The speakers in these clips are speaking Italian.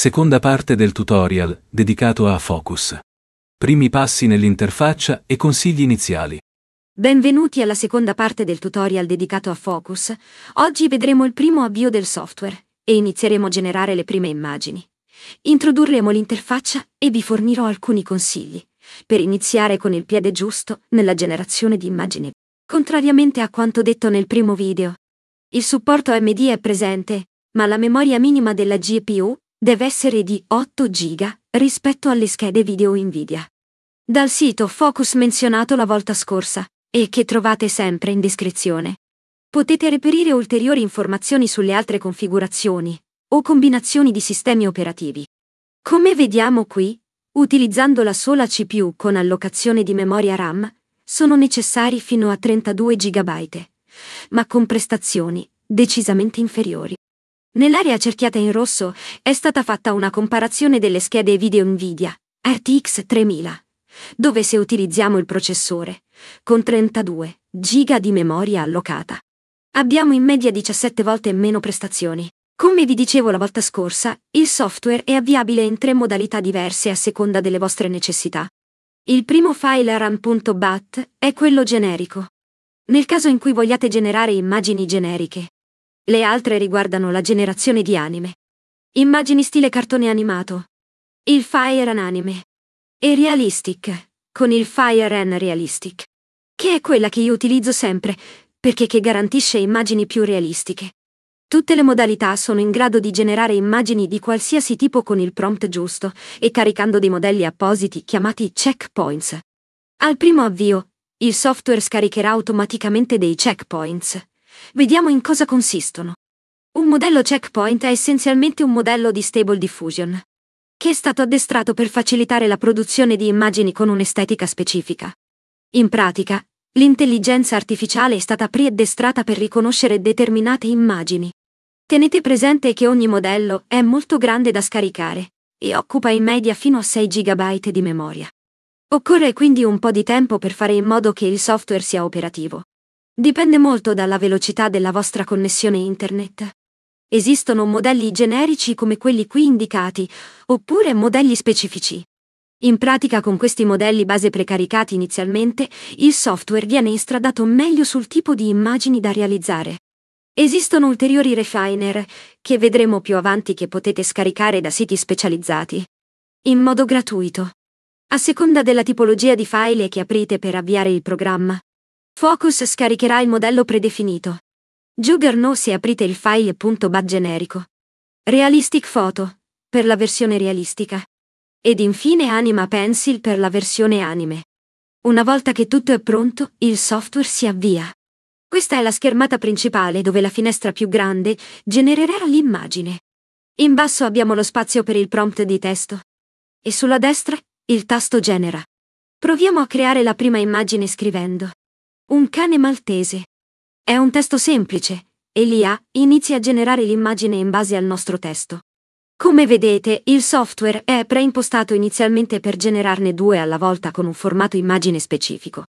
Seconda parte del tutorial, dedicato a Focus. Primi passi nell'interfaccia e consigli iniziali. Benvenuti alla seconda parte del tutorial dedicato a Focus. Oggi vedremo il primo avvio del software e inizieremo a generare le prime immagini. Introdurremo l'interfaccia e vi fornirò alcuni consigli per iniziare con il piede giusto nella generazione di immagini. Contrariamente a quanto detto nel primo video, il supporto AMD è presente, ma la memoria minima della GPU deve essere di 8 GB rispetto alle schede video Nvidia. Dal sito Focus menzionato la volta scorsa, e che trovate sempre in descrizione. Potete reperire ulteriori informazioni sulle altre configurazioni o combinazioni di sistemi operativi. Come vediamo qui, utilizzando la sola CPU con allocazione di memoria RAM, sono necessari fino a 32 GB, ma con prestazioni decisamente inferiori. Nell'area cerchiata in rosso è stata fatta una comparazione delle schede video Nvidia RTX 3000, dove se utilizziamo il processore, con 32 GB di memoria allocata, abbiamo in media 17 volte meno prestazioni. Come vi dicevo la volta scorsa, il software è avviabile in tre modalità diverse a seconda delle vostre necessità. Il primo file RAM.bat è quello generico. Nel caso in cui vogliate generare immagini generiche, le altre riguardano la generazione di anime. Immagini stile cartone animato. Il Fire and Anime. E Realistic, con il Fire and Realistic. Che è quella che io utilizzo sempre, perché che garantisce immagini più realistiche. Tutte le modalità sono in grado di generare immagini di qualsiasi tipo con il prompt giusto e caricando dei modelli appositi chiamati checkpoints. Al primo avvio, il software scaricherà automaticamente dei checkpoints. Vediamo in cosa consistono. Un modello checkpoint è essenzialmente un modello di stable diffusion, che è stato addestrato per facilitare la produzione di immagini con un'estetica specifica. In pratica, l'intelligenza artificiale è stata preaddestrata per riconoscere determinate immagini. Tenete presente che ogni modello è molto grande da scaricare e occupa in media fino a 6 GB di memoria. Occorre quindi un po' di tempo per fare in modo che il software sia operativo Dipende molto dalla velocità della vostra connessione internet. Esistono modelli generici come quelli qui indicati, oppure modelli specifici. In pratica con questi modelli base precaricati inizialmente, il software viene instradato meglio sul tipo di immagini da realizzare. Esistono ulteriori refiner, che vedremo più avanti che potete scaricare da siti specializzati. In modo gratuito. A seconda della tipologia di file che aprite per avviare il programma, Focus scaricherà il modello predefinito. Juggernaut se aprite il file.bat generico. Realistic Photo, per la versione realistica. Ed infine Anima Pencil per la versione anime. Una volta che tutto è pronto, il software si avvia. Questa è la schermata principale dove la finestra più grande genererà l'immagine. In basso abbiamo lo spazio per il prompt di testo. E sulla destra, il tasto genera. Proviamo a creare la prima immagine scrivendo. Un cane maltese. È un testo semplice, e l'IA inizia a generare l'immagine in base al nostro testo. Come vedete, il software è preimpostato inizialmente per generarne due alla volta con un formato immagine specifico.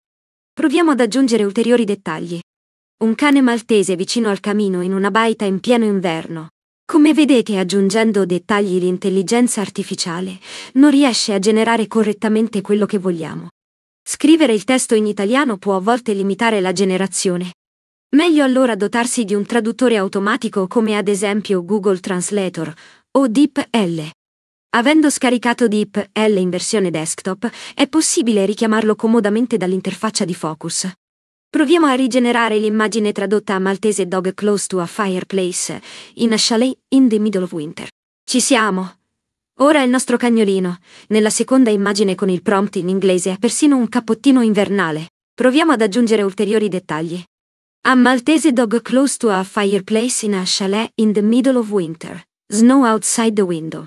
Proviamo ad aggiungere ulteriori dettagli. Un cane maltese vicino al camino in una baita in pieno inverno. Come vedete aggiungendo dettagli l'intelligenza artificiale non riesce a generare correttamente quello che vogliamo. Scrivere il testo in italiano può a volte limitare la generazione. Meglio allora dotarsi di un traduttore automatico come ad esempio Google Translator o DeepL. Avendo scaricato DeepL in versione desktop, è possibile richiamarlo comodamente dall'interfaccia di Focus. Proviamo a rigenerare l'immagine tradotta a maltese Dog Close to a Fireplace in a Chalet in the Middle of Winter. Ci siamo! Ora il nostro cagnolino, nella seconda immagine con il prompt in inglese, ha persino un cappottino invernale. Proviamo ad aggiungere ulteriori dettagli. A Maltese dog close to a fireplace in a chalet in the middle of winter. Snow outside the window.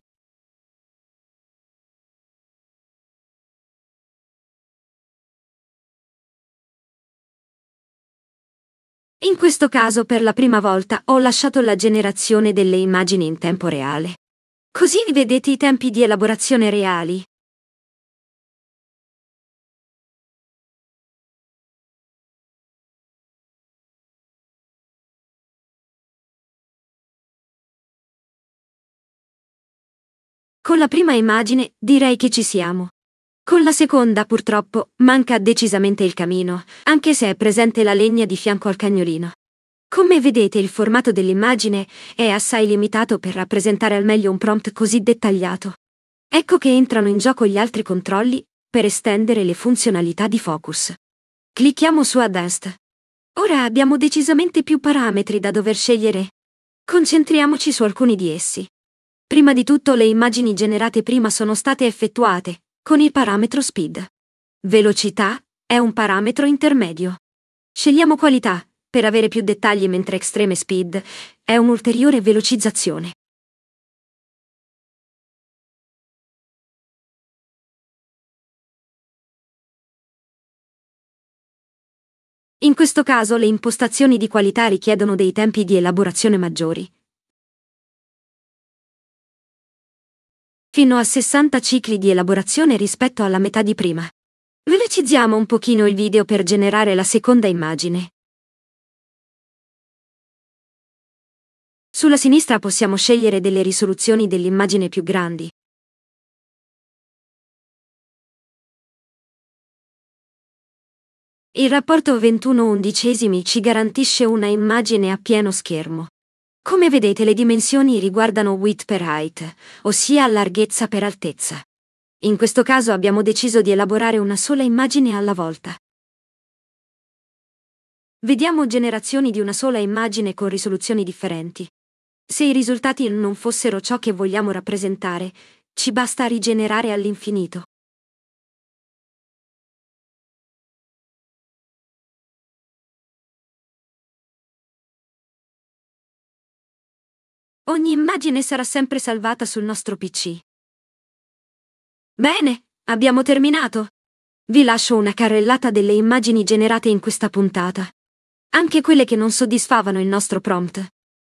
In questo caso per la prima volta ho lasciato la generazione delle immagini in tempo reale. Così vedete i tempi di elaborazione reali. Con la prima immagine direi che ci siamo. Con la seconda, purtroppo, manca decisamente il camino, anche se è presente la legna di fianco al cagnolino. Come vedete il formato dell'immagine è assai limitato per rappresentare al meglio un prompt così dettagliato. Ecco che entrano in gioco gli altri controlli per estendere le funzionalità di focus. Clicchiamo su Advanced. Ora abbiamo decisamente più parametri da dover scegliere. Concentriamoci su alcuni di essi. Prima di tutto le immagini generate prima sono state effettuate con il parametro speed. Velocità è un parametro intermedio. Scegliamo qualità, per avere più dettagli mentre Extreme Speed è un'ulteriore velocizzazione. In questo caso le impostazioni di qualità richiedono dei tempi di elaborazione maggiori. Fino a 60 cicli di elaborazione rispetto alla metà di prima. Velocizziamo un pochino il video per generare la seconda immagine. Sulla sinistra possiamo scegliere delle risoluzioni dell'immagine più grandi. Il rapporto 21 undicesimi ci garantisce una immagine a pieno schermo. Come vedete le dimensioni riguardano width per height, ossia larghezza per altezza. In questo caso abbiamo deciso di elaborare una sola immagine alla volta. Vediamo generazioni di una sola immagine con risoluzioni differenti. Se i risultati non fossero ciò che vogliamo rappresentare, ci basta rigenerare all'infinito. Ogni immagine sarà sempre salvata sul nostro PC. Bene, abbiamo terminato. Vi lascio una carrellata delle immagini generate in questa puntata. Anche quelle che non soddisfavano il nostro prompt.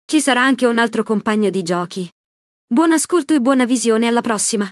Ci sarà anche un altro compagno di giochi. Buon ascolto e buona visione alla prossima!